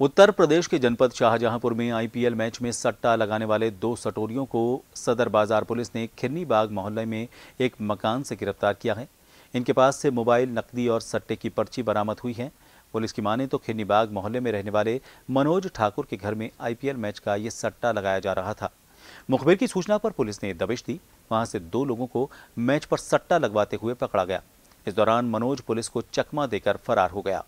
उत्तर प्रदेश के जनपद शाहजहांपुर में आईपीएल मैच में सट्टा लगाने वाले दो सटोरियों को सदर बाजार पुलिस ने खिरनी बाग मोहल्ले में एक मकान से गिरफ्तार किया है इनके पास से मोबाइल नकदी और सट्टे की पर्ची बरामद हुई है पुलिस की माने तो खिरनी बाग मोहल्ले में रहने वाले मनोज ठाकुर के घर में आईपीएल मैच का ये सट्टा लगाया जा रहा था मुखबिर की सूचना पर पुलिस ने दबिश दी वहां से दो लोगों को मैच पर सट्टा लगवाते हुए पकड़ा गया इस दौरान मनोज पुलिस को चकमा देकर फरार हो गया